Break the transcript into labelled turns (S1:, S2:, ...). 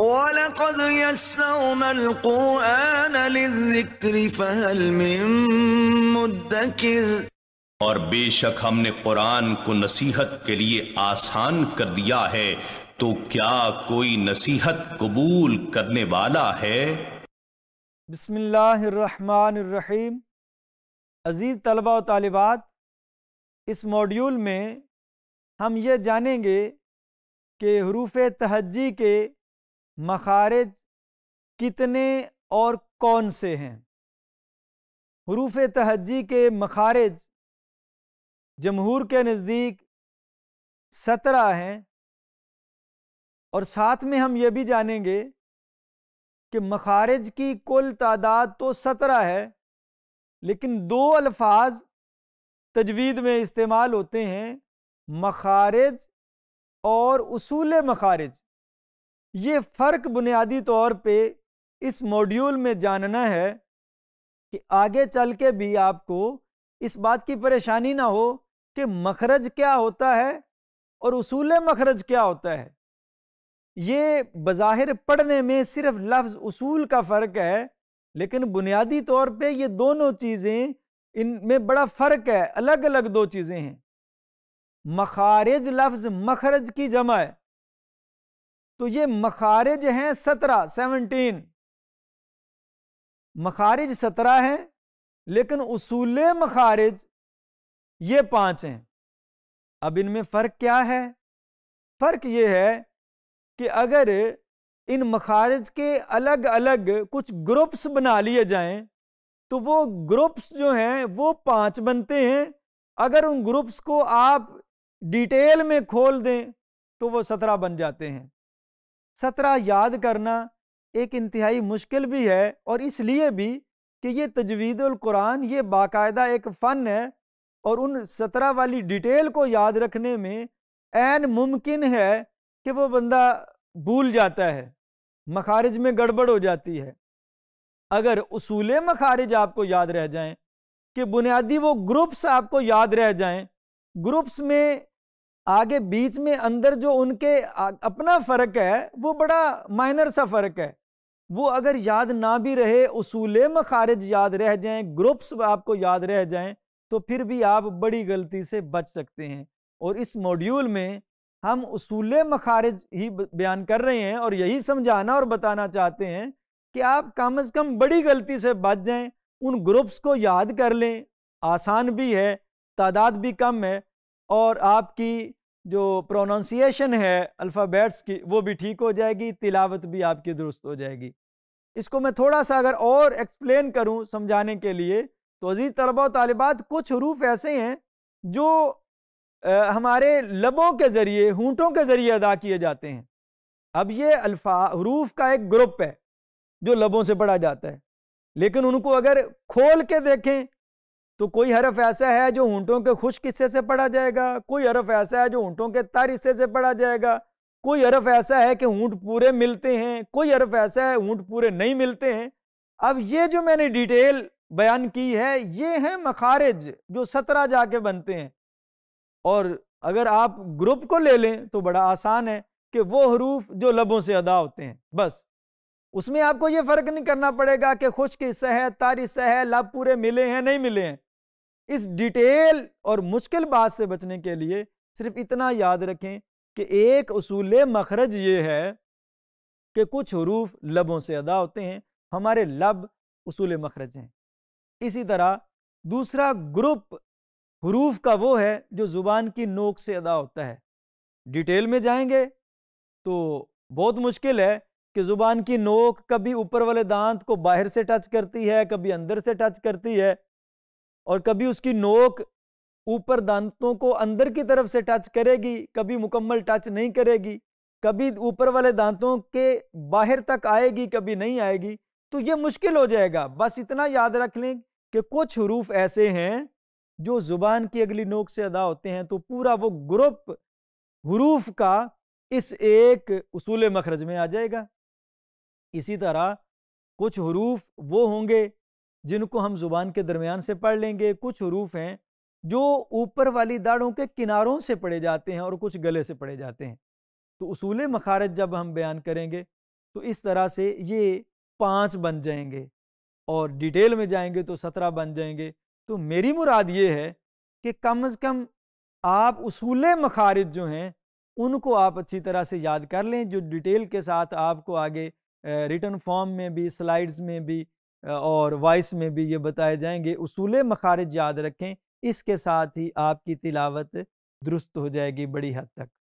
S1: ولقد يسرنا القرآن للذكر فهل من مدكر और बेशक हमने कुरान को नसीहत के लिए आसान कर दिया है तो क्या कोई नसीहत कबूल करने वाला है बिस्मिल्लाहिर्रहमानिर्रहीम अज़ीज़ तलबा और तालिबात इस मॉड्यूल में हम ये जानेंगे कि हरूफ तहजी के मखारज कितने और कौन से हैं हरूफ तहजी के मखारज जमहूर के नज़दीक सत्रह हैं और साथ में हम ये भी जानेंगे कि मखारज की कुल तादाद तो सत्रह है लेकिन दो अल्फाज तजवीद में इस्तेमाल होते हैं मखारज और उसूल मखारज ये फ़र्क बुनियादी तौर पे इस मॉड्यूल में जानना है कि आगे चल के भी आपको इस बात की परेशानी ना हो कि मखरज क्या होता है और उसूल मखरज क्या होता है ये बज़ाहिर पढ़ने में सिर्फ लफ्ज़ उसूल का फ़र्क है लेकिन बुनियादी तौर पे ये दोनों चीज़ें इनमें बड़ा फ़र्क है अलग अलग दो चीज़ें हैं मखारज लफ्ज़ मखरज की जमा है तो ये मखारिज हैं सत्रह सेवनटीन मखारिज सत्रह हैं लेकिन उसूल मखारिज ये पांच हैं अब इनमें फ़र्क क्या है फ़र्क ये है कि अगर इन मखारिज के अलग अलग कुछ ग्रुप्स बना लिए जाएं तो वो ग्रुप्स जो हैं वो पांच बनते हैं अगर उन ग्रुप्स को आप डिटेल में खोल दें तो वो सत्रह बन जाते हैं सत्रह याद करना एक इंतहाई मुश्किल भी है और इसलिए भी कि ये कुरान ये बाकायदा एक फ़न है और उन सत्रह वाली डिटेल को याद रखने में एन मुमकिन है कि वो बंदा भूल जाता है मखारिज में गड़बड़ हो जाती है अगर उसूल मखारिज आपको याद रह जाएं कि बुनियादी वो ग्रुप्स आपको याद रह जाएं ग्रुप्स में आगे बीच में अंदर जो उनके अपना फ़र्क है वो बड़ा माइनर सा फ़र्क है वो अगर याद ना भी रहे उसूल मखारज याद रह जाएं ग्रुप्स आपको याद रह जाएं तो फिर भी आप बड़ी गलती से बच सकते हैं और इस मॉड्यूल में हम उसूले मखारज ही बयान कर रहे हैं और यही समझाना और बताना चाहते हैं कि आप कम अज़ कम बड़ी गलती से बच जाएं उन ग्रुप्स को याद कर लें आसान भी है तादाद भी कम है और आपकी जो प्रोनाउंसिएशन है अल्फ़ाबेट्स की वो भी ठीक हो जाएगी तिलावत भी आपकी दुरुस्त हो जाएगी इसको मैं थोड़ा सा अगर और एक्सप्लेन करूं समझाने के लिए तो अजीज़ तलबा तलबात कुछ हरूफ ऐसे हैं जो आ, हमारे लबों के ज़रिए होंठों के ज़रिए अदा किए जाते हैं अब ये अल्फा हरूफ का एक ग्रुप है जो लबों से पढ़ा जाता है लेकिन उनको अगर खोल के देखें तो कोई हरफ ऐसा है जो ऊँटों के खुश्क हिस्से से पढ़ा जाएगा कोई हरफ ऐसा है जो ऊँटों के तर हिस्से से पढ़ा जाएगा कोई हरफ ऐसा है कि ऊँट पूरे मिलते हैं कोई हरफ ऐसा है ऊँट पूरे नहीं मिलते हैं अब ये जो मैंने डिटेल बयान की है ये हैं मखारज जो सत्रह जाके बनते हैं और अगर आप ग्रुप को ले लें तो बड़ा आसान है कि वो हरूफ जो लबों से अदा होते हैं बस उसमें आपको ये फर्क नहीं करना पड़ेगा कि खुश्क हिस्सा है तारी हिस्सा है लाभ पूरे मिले हैं नहीं मिले हैं इस डिटेल और मुश्किल बात से बचने के लिए सिर्फ इतना याद रखें कि एक असूल मखरज ये है कि कुछ हरूफ लबों से अदा होते हैं हमारे लब उसूल मखरज हैं इसी तरह दूसरा ग्रुप हरूफ का वो है जो ज़ुबान की नोक से अदा होता है डिटेल में जाएंगे तो बहुत मुश्किल है कि ज़ुबान की नोक कभी ऊपर वाले दांत को बाहर से टच करती है कभी अंदर से टच करती है और कभी उसकी नोक ऊपर दांतों को अंदर की तरफ से टच करेगी कभी मुकम्मल टच नहीं करेगी कभी ऊपर वाले दांतों के बाहर तक आएगी कभी नहीं आएगी तो ये मुश्किल हो जाएगा बस इतना याद रख लें कि कुछ हरूफ ऐसे हैं जो ज़ुबान की अगली नोक से अदा होते हैं तो पूरा वो ग्रुप हरूफ का इस एक उसूल मखरज में आ जाएगा इसी तरह कुछ हरूफ वो होंगे जिनको हम ज़ुबान के दरमियान से पढ़ लेंगे कुछ हरूफ हैं जो ऊपर वाली दाढ़ों के किनारों से पढ़े जाते हैं और कुछ गले से पढ़े जाते हैं तो उसूल मखारज जब हम बयान करेंगे तो इस तरह से ये पाँच बन जाएंगे और डिटेल में जाएंगे तो सत्रह बन जाएंगे तो मेरी मुराद ये है कि कम अज़ कम आप उसूल मखारज जो हैं उनको आप अच्छी तरह से याद कर लें जो डिटेल के साथ आपको आगे रिटर्न फॉर्म में भी स्लाइड्स में भी और वॉइस में भी ये बताए जाएंगे उसूल मखारज याद रखें इसके साथ ही आपकी तिलावत दुरुस्त हो जाएगी बड़ी हद तक